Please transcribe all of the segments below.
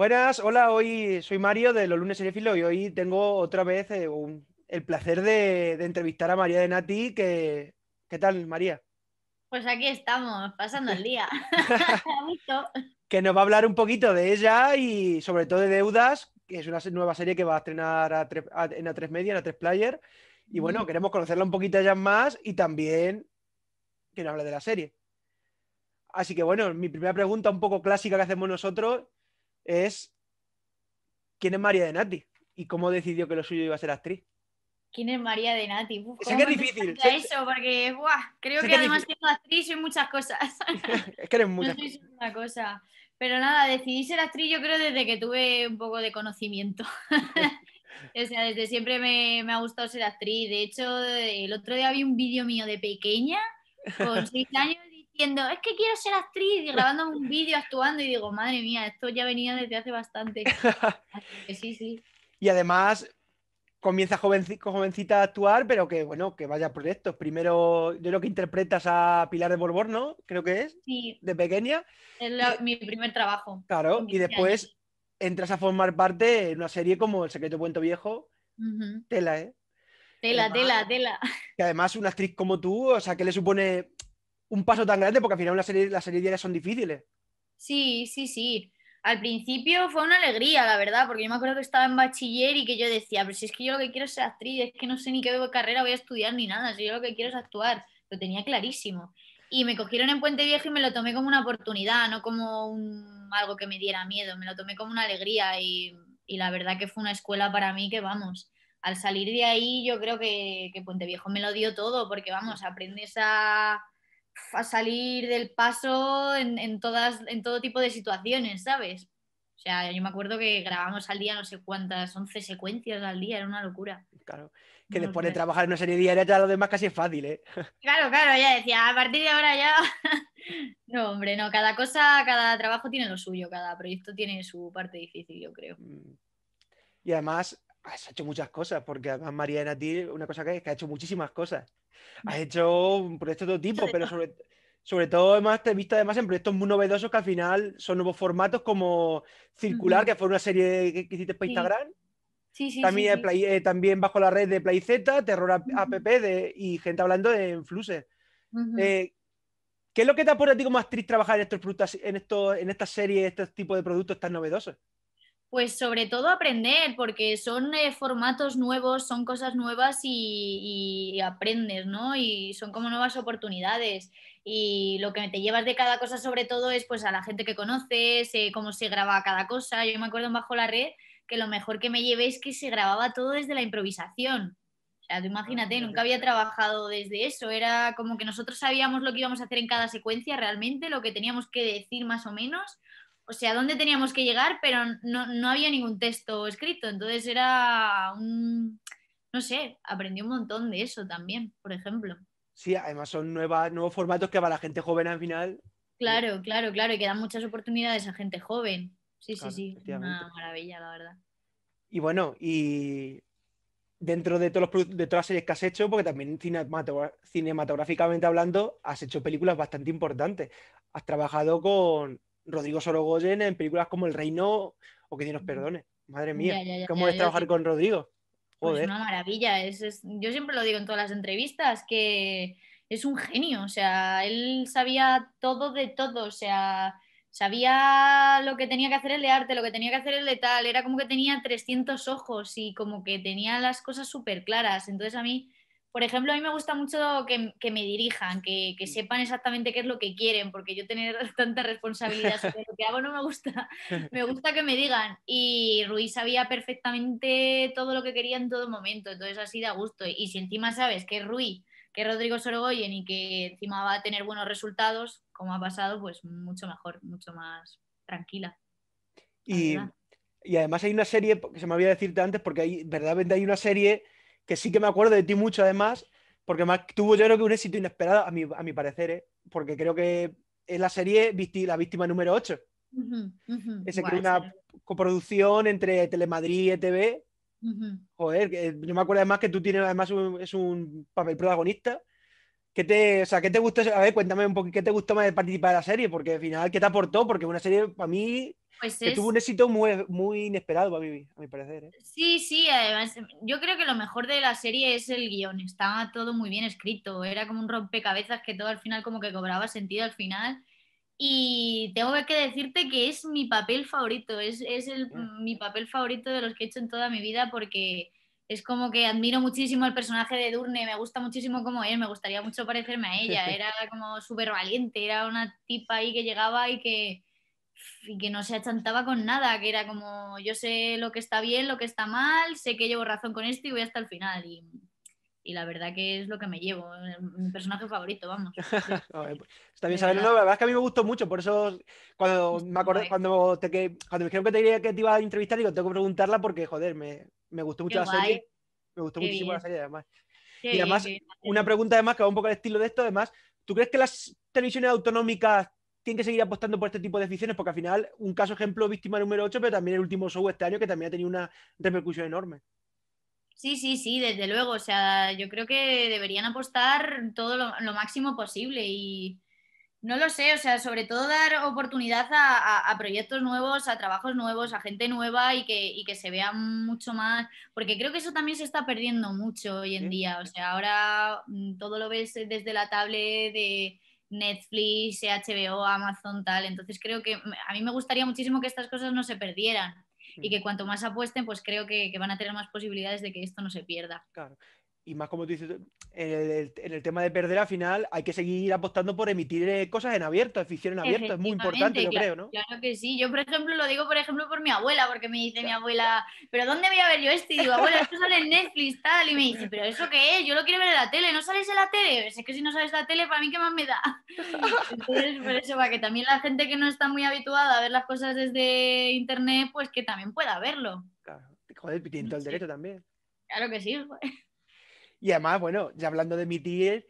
Buenas, hola, hoy soy Mario de Los Lunes Filo y hoy tengo otra vez eh, el placer de, entrevistar a María de Nati. ¿Qué tal, María? Pues aquí estamos, pasando el día. que nos va a hablar un poquito de ella y sobre todo de Deudas, que es una nueva serie que va a estrenar en A3 Media, en A3 Player. Y bueno, queremos conocerla un poquito ya más y también que nos hable de la serie. Así que bueno, mi primera pregunta un poco clásica que hacemos nosotros es quién es María de Nati y cómo decidió que lo suyo iba a ser actriz. ¿Quién es María de Nati? que es difícil. porque creo que, además siendo actriz y muchas cosas. es que eres muchas no cosa. Pero nada, decidí ser actriz yo creo desde que tuve un poco de conocimiento. o sea, desde siempre me, ha gustado ser actriz. De hecho, el otro día vi un vídeo mío de pequeña, con seis años, es que quiero ser actriz y grabando un vídeo actuando y digo, madre mía, esto ya venía desde hace bastante. sí, sí. Y además comienza jovencita, jovencita a actuar, pero que bueno, que vaya proyectos. Primero, yo creo que interpretas a Pilar de Borbón, ¿no? Creo que es. Sí. De pequeña. Es mi primer trabajo. Claro, y después entras a formar parte en una serie como El secreto Puente viejo. Tela, ¿eh? Tela, tela, tela. Que además una actriz como tú, o sea, que le supone un paso tan grande, porque al final las series, diarias son difíciles. Sí, sí, sí. Al principio fue una alegría, la verdad, porque yo me acuerdo que estaba en bachiller y que yo decía, pero si es que yo lo que quiero es ser actriz, es que no sé ni qué carrera voy a estudiar ni nada, si yo lo que quiero es actuar, lo tenía clarísimo. Y me cogieron en Puente Viejo y me lo tomé como una oportunidad, no como algo que me diera miedo, me lo tomé como una alegría y, la verdad que fue una escuela para mí que vamos. Al salir de ahí yo creo que, que Puente Viejo me lo dio todo, porque vamos, aprendes a, a salir del paso en, todas, en todo tipo de situaciones, ¿sabes? O sea, yo me acuerdo que grabamos al día no sé cuántas, 11 secuencias al día, era una locura. Claro, que después de trabajar en una serie diaria ya lo demás casi es fácil, ¿eh? Claro, claro, ya decía, a partir de ahora ya... no, hombre, no, cada cosa, cada trabajo tiene lo suyo, cada proyecto tiene su parte difícil, yo creo. Mm. Y además, Ah, has hecho muchas cosas, porque además María ti una cosa que es que ha hecho muchísimas cosas. Has hecho un de todo tipo, pero sobre, todo además te he visto además en proyectos muy novedosos que al final son nuevos formatos como Circular, que fue una serie que, hiciste para Instagram. Sí, sí, también, sí, eh, también bajo la red de PlayZ, Terror App y gente hablando de Fluses. Eh, ¿Qué es lo que te aporta a ti como actriz trabajar en estos productos, en esto en estas series, estos tipos de productos tan novedosos? Pues sobre todo aprender, porque son eh, formatos nuevos, son cosas nuevas y, aprendes, ¿no? Y son como nuevas oportunidades. Y lo que te llevas de cada cosa sobre todo es pues a la gente que conoces, eh, cómo se graba cada cosa. Yo me acuerdo en Bajo la Red que lo mejor que me llevé es que se grababa todo desde la improvisación. O sea, tú ah, imagínate, nunca había trabajado desde eso. Era como que nosotros sabíamos lo que íbamos a hacer en cada secuencia realmente, lo que teníamos que decir más o menos o sea, dónde teníamos que llegar, pero no, había ningún texto escrito. Entonces era un, no sé, aprendí un montón de eso también, por ejemplo. Sí, además son nuevos formatos que para la gente joven al final. Eh, claro, claro, claro, y que dan muchas oportunidades a gente joven. Sí, sí, sí, una maravilla, la verdad. Y bueno, y dentro de, todos los, de todas las series que has hecho, porque también cinematográficamente hablando, has hecho películas bastante importantes. Has trabajado con Rodrigo Sorogoyen en películas como El Reino o que Dios nos perdone. Madre mía, ¿cómo es trabajar con Rodrigo? Pues es una maravilla. Es, yo siempre lo digo en todas las entrevistas que es un genio. O sea, él sabía todo de todo. O sea, sabía lo que tenía que hacer el de arte, lo que tenía que hacer el de tal. Era como que tenía 300 ojos y como que tenía las cosas súper claras. Entonces a mí por ejemplo, a mí me gusta mucho que, me dirijan, que, sepan exactamente qué es lo que quieren, porque yo tener tanta responsabilidad sobre lo que hago no me gusta. Me gusta que me digan. Y Ruiz sabía perfectamente todo lo que quería en todo momento, entonces así da gusto. Y si encima sabes que es Ruiz, que es Rodrigo Sorogoyen y que encima va a tener buenos resultados, como ha pasado, pues mucho mejor, mucho más tranquila. Y, además hay una serie, que se me había decirte antes, porque hay, verdaderamente hay una serie que sí que me acuerdo de ti mucho además, porque tuvo yo creo que un éxito inesperado, a mi, parecer, ¿eh? porque creo que es la serie La Víctima número 8. Es una coproducción entre Telemadrid y ETV. Joder, yo me acuerdo además que tú tienes además un, es un papel protagonista. ¿Qué te, o sea, ¿qué te gustó? A ver, cuéntame un poquito, ¿qué te gustó más de participar de la serie? Porque al final, ¿qué te aportó? Porque una serie, para mí, pues que tuvo un éxito muy, muy inesperado a mi, parecer. ¿eh? Sí, sí, además yo creo que lo mejor de la serie es el guión, estaba todo muy bien escrito, era como un rompecabezas que todo al final como que cobraba sentido al final. Y tengo que decirte que es mi papel favorito, es, es mm. mi papel favorito de los que he hecho en toda mi vida porque es como que admiro muchísimo al personaje de Durne, me gusta muchísimo como él, me gustaría mucho parecerme a ella, era como súper valiente, era una tipa ahí que llegaba y que y que no se achantaba con nada, que era como yo sé lo que está bien, lo que está mal, sé que llevo razón con esto y voy hasta el final. Y, la verdad que es lo que me llevo, mi personaje favorito, vamos. Pues, está bien saberlo, la verdad es que a mí me gustó mucho, por eso cuando pues, me acordé, pues. cuando, que, me dijeron que te, iba a entrevistar, digo, tengo que preguntarla porque, joder, me, me gustó mucho la serie, me gustó muchísimo la serie además. y además, una pregunta además que va un poco al estilo de esto, además, ¿tú crees que las televisiones autonómicas tienen que seguir apostando por este tipo de decisiones, porque al final, un caso ejemplo, víctima número 8, pero también el último show este año que también ha tenido una repercusión enorme. Sí, sí, sí, desde luego. O sea, yo creo que deberían apostar todo lo, máximo posible y no lo sé, o sea, sobre todo dar oportunidad a, proyectos nuevos, a trabajos nuevos, a gente nueva y que, que, se vea mucho más, porque creo que eso también se está perdiendo mucho hoy en día. O sea, ahora mm, todo lo ves desde la tablet de Netflix, HBO, Amazon, tal. Entonces creo que a mí me gustaría muchísimo que estas cosas no se perdieran y mm. que cuanto más apuesten, pues creo que, van a tener más posibilidades de que esto no se pierda y más como tú dices, en el, tema de perder al final hay que seguir apostando por emitir eh, cosas en abierto, ficción en abierto, es muy importante, yo creo, ¿no? Claro que sí, yo por ejemplo lo digo por ejemplo por mi abuela, porque me dice mi abuela, pero ¿dónde voy a ver yo esto Y digo, abuela, esto sale en Netflix, tal, y me dice, pero ¿eso qué es? Yo lo quiero ver en la tele, ¿no sales en la tele? Pues es que si no sales en la tele, para mí, ¿qué más me da? Entonces, por eso, para que también la gente que no está muy habituada a ver las cosas desde internet, pues que también pueda verlo. Claro, joder, tiene el derecho también. Claro que sí. Pues. Y además, bueno, ya hablando de mi tier,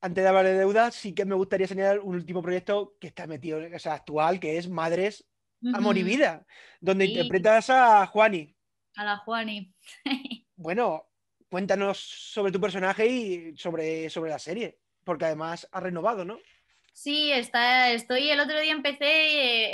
antes de hablar de deuda, sí que me gustaría señalar un último proyecto que está metido, o sea, actual, que es Madres Amor y Vida, donde interpretas a Juani. A la Juani. bueno, cuéntanos sobre tu personaje y sobre, sobre la serie, porque además ha renovado, ¿no? Sí, está, estoy el otro día empecé,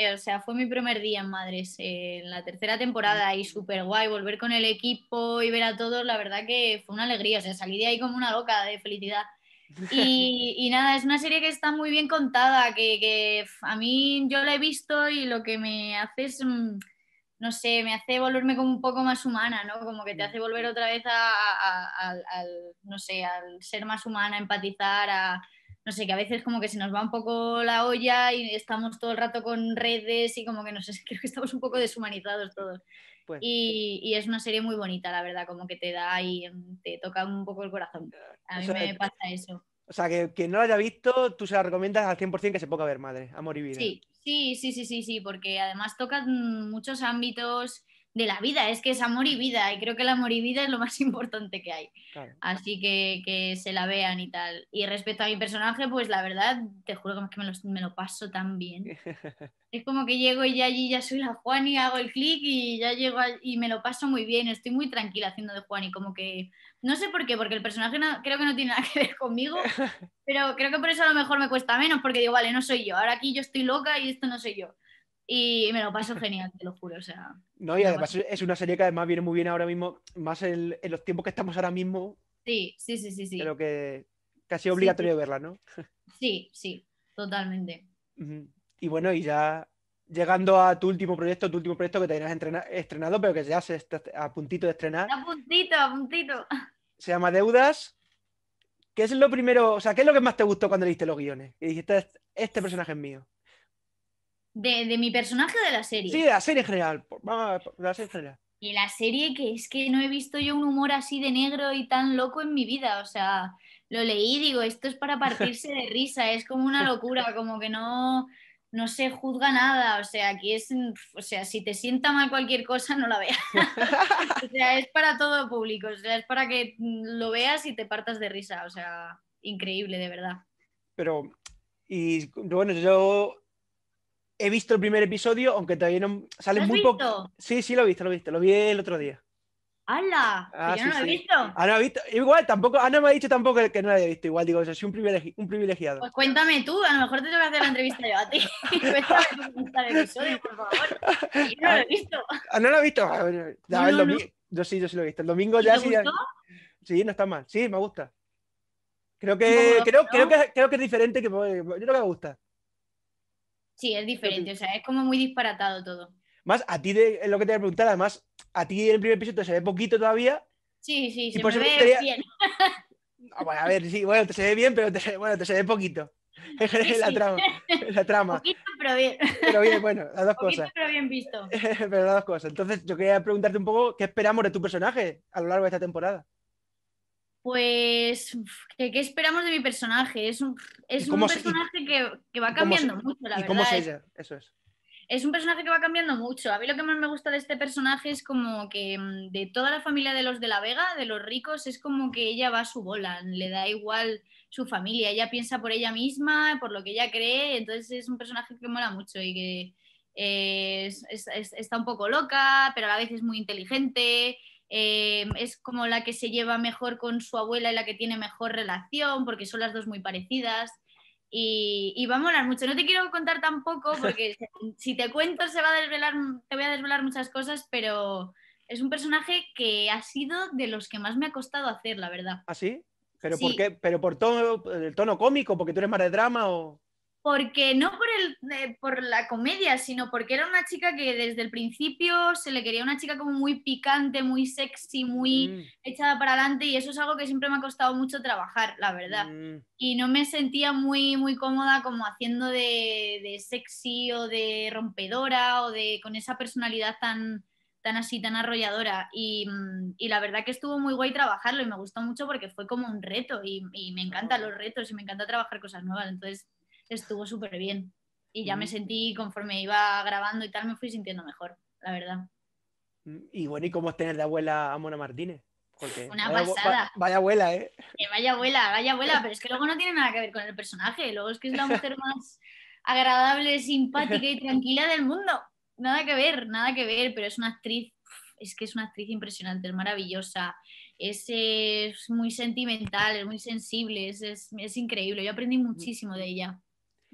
eh, o sea, fue mi primer día en Madres, eh, en la tercera temporada y súper guay volver con el equipo y ver a todos, la verdad que fue una alegría, o sea, salí de ahí como una loca de felicidad. Y, nada, es una serie que está muy bien contada, que, que, a mí yo la he visto y lo que me hace es, mm, no sé, me hace volverme como un poco más humana, ¿no? Como que te hace volver otra vez a, no sé, al ser más humana, empatizar, a no sé, que a veces como que se nos va un poco la olla y estamos todo el rato con redes y como que no sé, creo que estamos un poco deshumanizados todos. Pues. y, es una serie muy bonita, la verdad, como que te da y te toca un poco el corazón. Eh, a mí me pasa eso. O sea, que quien no la haya visto, tú se la recomiendas al 100% que se ponga a ver, madre, amor y vida. Sí, sí, sí, sí, sí, sí porque además toca muchos ámbitos de la vida, es que es amor y vida, y creo que el amor y vida es lo más importante que hay. Así que, que se la vean y tal. Y respecto a mi personaje, pues la verdad, te juro que, me, lo, paso tan bien. es como que llego y ya allí ya soy la Juan y hago el clic y ya llego y me lo paso muy bien, estoy muy tranquila haciendo de Juan y como que, no sé por qué, porque el personaje creo que no tiene nada que ver conmigo, pero creo que por eso a lo mejor me cuesta menos, porque digo, vale, no soy yo, ahora aquí yo estoy loca y esto no soy yo y me lo paso genial, te lo juro. no, y además es una serie que además viene muy bien ahora mismo, más en, los tiempos que estamos ahora mismo. Sí, sí, sí, sí. sí. Pero que casi obligatorio verla, ¿no? sí, sí, totalmente. Y bueno, y ya llegando a tu último proyecto, tu último proyecto que te tenías estrenado, pero que ya se está a puntito de estrenar. A puntito, a puntito. Se llama Deudas. ¿Qué es lo primero, o sea, qué es lo que más te gustó cuando leíste los guiones? Y dijiste, este, este personaje es mío. De, mi personaje o de la serie. Sí, de la serie en general. la serie Y la serie que es que no he visto yo un humor así de negro y tan loco en mi vida. O sea, lo leí y digo, esto es para partirse de risa, es como una locura, como que no, no se juzga nada. O sea, aquí es, o sea, si te sienta mal cualquier cosa, no la veas. o sea, es para todo público, o sea, es para que lo veas y te partas de risa. O sea, increíble, de verdad. Pero, y bueno, yo he visto el primer episodio, aunque todavía no sale muy poco. Sí, sí, lo he visto, lo he visto, lo vi el otro día. ¡Hala! Ah, yo no lo he visto. Ah, no, he visto. Igual, tampoco, Ana ah, me ha dicho tampoco que no lo había visto. Igual, digo, soy un, privilegiado. Pues cuéntame tú, a lo mejor te tengo que hacer la entrevista yo a ti. cuéntame el episodio, por favor. Yo no lo he ah, visto. Ah, no lo he visto. Ah, yo sí, yo sí lo he visto. El domingo ya sí. Sí, no está mal. Sí, me gusta. Creo que, creo, creo, que, creo que es diferente que yo creo que me gusta. Sí, es diferente, o sea, es como muy disparatado todo. Más, a ti, de, es lo que te voy a preguntar, además, a ti en el primer episodio te se ve poquito todavía. Sí, sí, se me ve bien. Ah, bueno, a ver, sí, bueno, te se ve bien, pero te bueno, te se ve poquito. Es la trama. La trama. Poquito, pero bien. Pero bien, bueno, las dos poquito, cosas. Pero bien visto. pero las dos cosas. Entonces, yo quería preguntarte un poco qué esperamos de tu personaje a lo largo de esta temporada. Pues, ¿qué, esperamos de mi personaje? Es un, personaje que, va cambiando mucho, la Cómo se es, Eso es. Es un personaje que va cambiando mucho. A mí lo que más me gusta de este personaje es como que mm, de toda la familia de los de la Vega, de los ricos, es como que ella va a su bola, le da igual su familia, ella piensa por ella misma, por lo que ella cree, entonces es un personaje que mola mucho y que eh, está un poco loca, pero a la vez es muy inteligente, Em, es como la que se lleva mejor con su abuela y la que tiene mejor relación, porque son las dos muy parecidas. Y, va a molar mucho. No te quiero contar tampoco, porque si te cuento se va a desvelar, te voy a desvelar muchas cosas, pero es un personaje que ha sido de los que más me ha costado hacer, la verdad. ¿Ah, sí? ¿Pero por qué? ¿Pero por todo el tono cómico? ¿Porque tú eres más de drama o...? porque no por, el, eh, por la comedia, sino porque era una chica que desde el principio se le quería una chica como muy picante, muy sexy, muy mm. echada para adelante y eso es algo que siempre me ha costado mucho trabajar, la verdad. Mm. Y no me sentía muy, muy cómoda como haciendo de, de, sexy o de rompedora o de con esa personalidad tan tan así, tan arrolladora. Y, mm, y la verdad que estuvo muy guay trabajarlo y me gustó mucho porque fue como un reto y, me ah. encantan los retos y me encanta trabajar cosas nuevas. Entonces, estuvo súper bien. Y ya me mm. sentí, conforme iba grabando y tal, me fui sintiendo mejor, la verdad. Mm, y bueno, ¿y cómo es tener de abuela a Mona Martínez? Una pasada. vaya abuela, ¿eh? Vaya abuela, vaya abuela, pero es que luego no tiene nada que ver con el personaje. Luego es que es la mujer más agradable, simpática y tranquila del mundo. Nada que ver, nada que ver, pero es una actriz, es que es una actriz impresionante, es maravillosa, es, muy sentimental, es muy sensible, es increíble. Yo aprendí mm. muchísimo de ella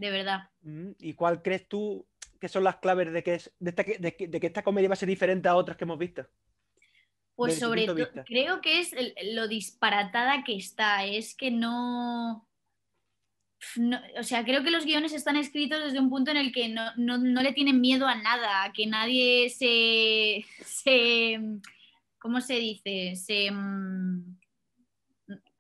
de verdad. Mm, ¿Y cuál crees tú que son las claves de que, esta, comedia va a ser diferente a otras que hemos visto? Pues sobre todo, creo que es lo disparatada que está, es que no, O sea, creo que los guiones están escritos desde un punto en el que no, le tienen miedo a nada, a que nadie se... se ¿Cómo se dice? Se... Mm,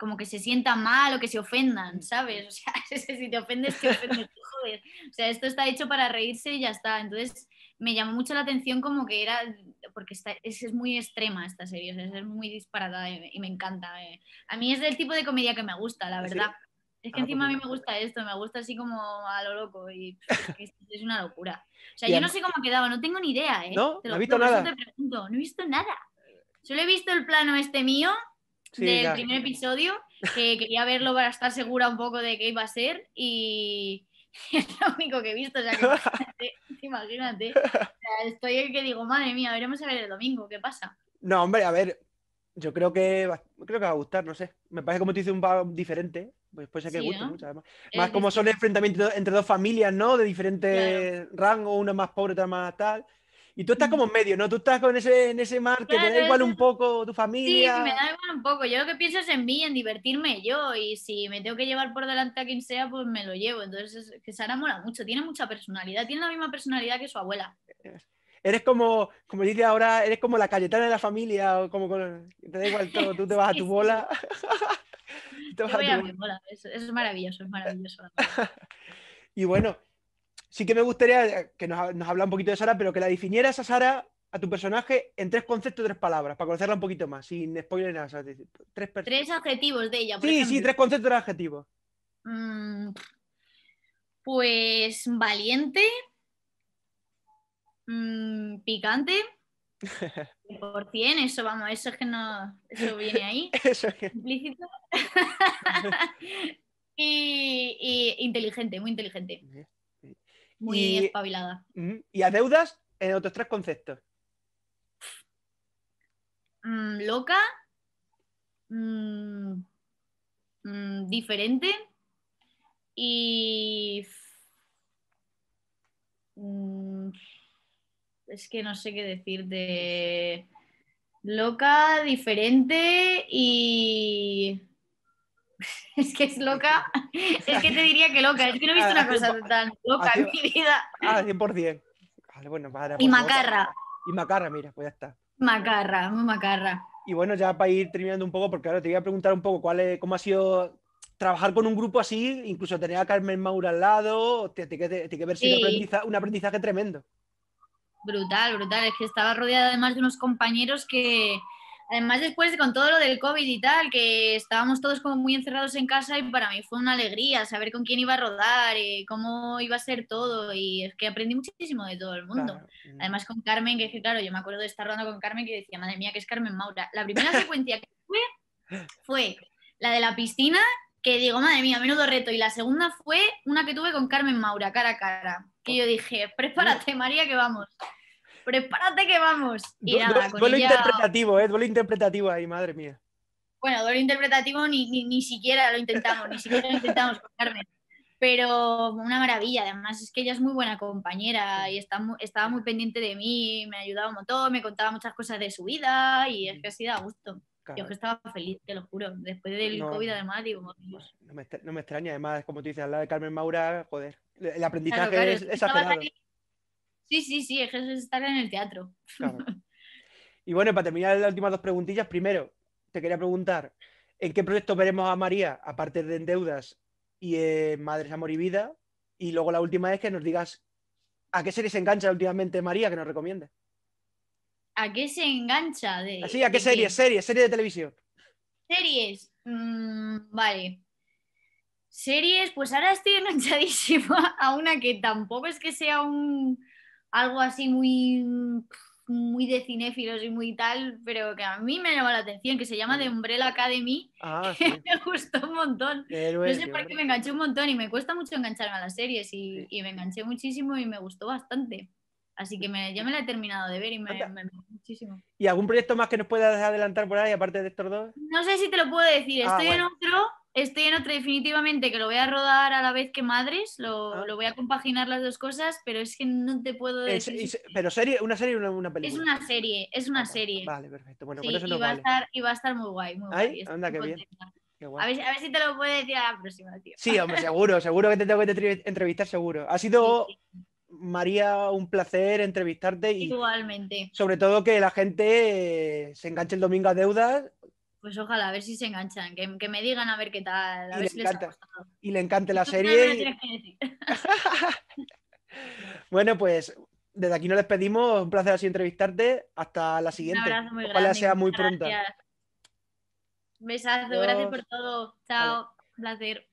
como que se sientan mal o que se ofendan, ¿sabes? O sea, si te ofendes, te ofendes, joder. O sea, esto está hecho para reírse y ya está. Entonces, me llamó mucho la atención como que era, porque está, es, es, muy extrema esta serie, o sea, es muy disparada y, me encanta. Eh. A mí es del tipo de comedia que me gusta, la ¿Ah, verdad. Es que ah, pues encima a mí me gusta esto, me gusta así como a lo loco y es, una locura. O sea, yo no sé cómo ha quedado, no tengo ni idea, ¿eh? No, no he visto nada. Te pregunto, no he visto nada. Solo he visto el plano este mío del primer episodio, que quería verlo para estar segura un poco de qué iba a ser y es lo único que he visto, o que imagínate, estoy ahí que digo, madre mía, veremos a ver el domingo, ¿qué pasa? No, hombre, a ver, yo creo que, va, creo que va a gustar, no sé, me parece como te dice un poco diferente, pues puede que mucho, además. Más como son enfrentamientos entre dos familias, ¿no? De diferentes rangos, una más pobre, otra más tal. Y tú estás como en medio, ¿no? Tú estás con ese, en ese mar que te da igual un poco tu familia. Sí, me da igual un poco. Yo lo que pienso es en mí, en divertirme yo. Y si me tengo que llevar por delante a quien sea, pues me lo llevo. Entonces, que Sara mola mucho. Tiene mucha personalidad. Tiene la misma personalidad que su abuela. Eres como, como dice ahora, eres como la Cayetana de la familia. O como con, te da igual todo. Tú te vas a tu bola. te vas a tu bola. eso es maravilloso, es maravilloso. y bueno sí que me gustaría eh, que nos, nos un poquito de Sara, pero que la definieras a Sara, a tu personaje, en tres conceptos, tres palabras, para conocerla un poquito más, sin spoiler nada. tres, adjetivos de ella. Por sí, sí, tres conceptos, de adjetivos. Mm, pues valiente, mm, picante. Por 100, eso vamos, eso es que no, eso viene ahí, eso es. implícito. y inteligente, muy inteligente. Muy espabilada. Y a deudas en otros tres conceptos. Mm, loca. Mm, mm, diferente. Y. es que no sé qué decir de. Loca, diferente y es que es loca, es que te diría que loca, es que no he visto ah, una cosa tan loca ah, en mi vida. Ah, 100%. Vale, bueno, para, y pues macarra. Y macarra, mira, pues ya está. Macarra, muy macarra. Y bueno, ya para ir terminando un poco, porque ahora te voy a preguntar un poco cuál cómo ha sido trabajar con un grupo así, incluso tener a Carmen Maura al lado, tiene que, te, sido aprendizaje, un aprendizaje tremendo. Brutal, brutal. Es que estaba rodeada además de unos compañeros que, Además, después con todo lo del COVID y tal, que estábamos todos como muy encerrados en casa y para mí fue una alegría saber con quién iba a rodar, y eh, cómo iba a ser todo y es que aprendí muchísimo de todo el mundo. Además con Carmen, que, claro, yo me acuerdo de estar rodando con Carmen que decía, madre mía, que es Carmen Maura. La primera secuencia que fue fue la de la piscina, que digo, madre mía, menudo reto. Y la segunda fue una que tuve con Carmen Maura, cara a cara, que yo dije, prepárate María, que vamos prepárate que vamos. duelo interpretativo, ¿eh? Duelo interpretativo ahí, madre mía. Bueno, duelo interpretativo ni, ni, siquiera lo intentamos, ni siquiera lo intentamos con Carmen. Pero una maravilla, además es que ella es muy buena compañera y está estaba muy pendiente de mí, me ayudaba un montón, me contaba muchas cosas de su vida y es que ha sido a gusto. Yo estaba feliz, te lo juro. Después del COVID, además, digo, No, me, extraña, además, como tú dices, hablar de Carmen Maura, joder. El aprendizaje es, es, Sí, sí, sí, es estar en el teatro. Y bueno, para terminar las últimas dos preguntillas, primero, te quería preguntar, ¿en qué proyecto veremos a María, aparte de en Deudas y Madres Amor y Vida? Y luego la última es que nos digas a qué serie se engancha últimamente María, que nos recomienda ¿A qué se engancha? De, ah, ¿a qué series? ¿Serie serie de televisión. Series, mm, vale. Series, pues ahora estoy enganchadísima a una que tampoco es que sea un algo así muy, muy de cinéfilos y muy tal, pero que a mí me llamó la atención, que se llama The Umbrella Academy, ah, que me gustó un montón. no sé por qué me enganché un montón y me cuesta mucho engancharme a las series y, me enganché muchísimo y me gustó bastante. Así que ya me la he terminado de ver y me, me, muchísimo. ¿Y algún proyecto más que nos puedas adelantar por ahí, aparte de estos dos? No sé si te lo puedo decir. Ah, estoy en otro estoy en otro definitivamente que lo voy a rodar a la vez que Madres, ah. lo, voy a compaginar las dos cosas, pero es que no te puedo eh, decir. ¿Pero serie, una serie o una, una, película? Es una serie, es una serie. Vale, perfecto. Bueno, con eso y va a estar, y va a estar muy guay, muy guay. A, ver, a ver, si te lo puedo decir a la próxima, tío. Sí, hombre, seguro, seguro que te tengo que entrevistar, seguro. Ha sido, María, un placer entrevistarte. Y Igualmente. Sobre todo que la gente eh, se enganche el domingo a deudas pues ojalá, a ver si se enganchan, que, me digan a ver qué tal. A y, ver si les ha y le encante la serie. bueno, pues desde aquí nos despedimos. Un placer así entrevistarte. Hasta la siguiente. Un sea muy pronta. besazo, gracias por todo. Chao, placer.